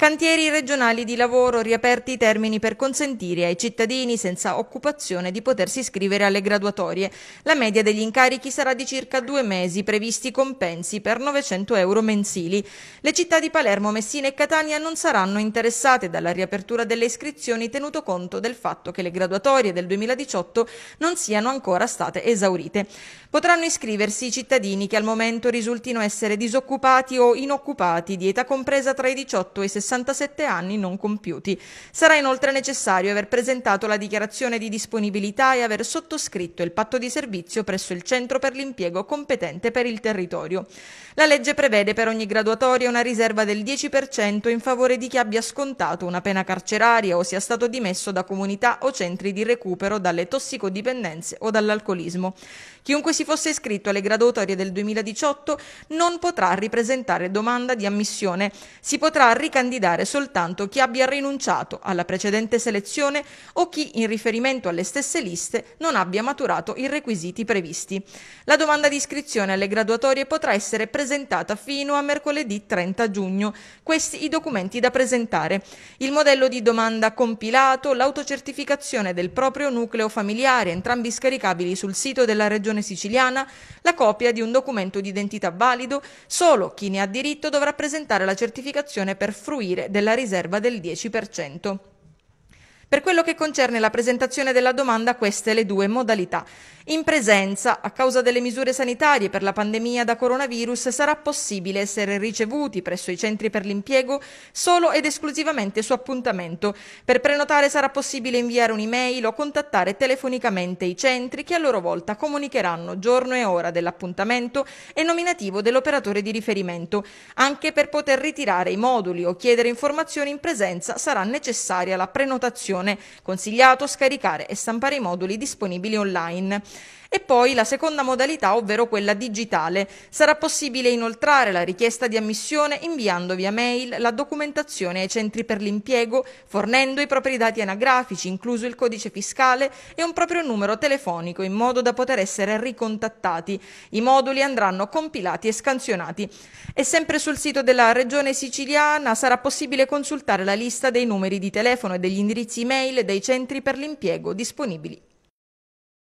Cantieri regionali di lavoro riaperti i termini per consentire ai cittadini senza occupazione di potersi iscrivere alle graduatorie. La media degli incarichi sarà di circa due mesi, previsti compensi per 900 euro mensili. Le città di Palermo, Messina e Catania non saranno interessate dalla riapertura delle iscrizioni tenuto conto del fatto che le graduatorie del 2018 non siano ancora state esaurite. Potranno iscriversi i cittadini che al momento risultino essere disoccupati o inoccupati di età compresa tra i 18 e i 60 67 anni non compiuti. Sarà inoltre necessario aver presentato la dichiarazione di disponibilità e aver sottoscritto il patto di servizio presso il centro per l'impiego competente per il territorio. La legge prevede per ogni graduatoria una riserva del 10% in favore di chi abbia scontato una pena carceraria o sia stato dimesso da comunità o centri di recupero dalle tossicodipendenze o dall'alcolismo. Chiunque si fosse iscritto alle graduatorie del 2018 non potrà ripresentare domanda di ammissione. Si potrà ricandidare candidare soltanto chi abbia rinunciato alla precedente selezione o chi, in riferimento alle stesse liste, non abbia maturato i requisiti previsti. La domanda di iscrizione alle graduatorie potrà essere presentata fino a mercoledì 30 giugno. Questi i documenti da presentare. Il modello di domanda compilato, l'autocertificazione del proprio nucleo familiare, entrambi scaricabili sul sito della Regione Siciliana, la copia di un documento di identità valido, solo chi ne ha diritto dovrà presentare la certificazione per fruire usufruire della riserva del 10%. Per quello che concerne la presentazione della domanda, queste le due modalità. In presenza, a causa delle misure sanitarie per la pandemia da coronavirus, sarà possibile essere ricevuti presso i centri per l'impiego solo ed esclusivamente su appuntamento. Per prenotare sarà possibile inviare un'email o contattare telefonicamente i centri che a loro volta comunicheranno giorno e ora dell'appuntamento e nominativo dell'operatore di riferimento. Anche per poter ritirare i moduli o chiedere informazioni in presenza sarà necessaria la prenotazione considerazione, consigliato scaricare e stampare i moduli disponibili online. E poi la seconda modalità, ovvero quella digitale. Sarà possibile inoltrare la richiesta di ammissione inviando via mail la documentazione ai centri per l'impiego, fornendo i propri dati anagrafici, incluso il codice fiscale e un proprio numero telefonico in modo da poter essere ricontattati. I moduli andranno compilati e scansionati. E sempre sul sito della Regione Siciliana sarà possibile consultare la lista dei numeri di telefono e degli indirizzi email dei centri per l'impiego disponibili.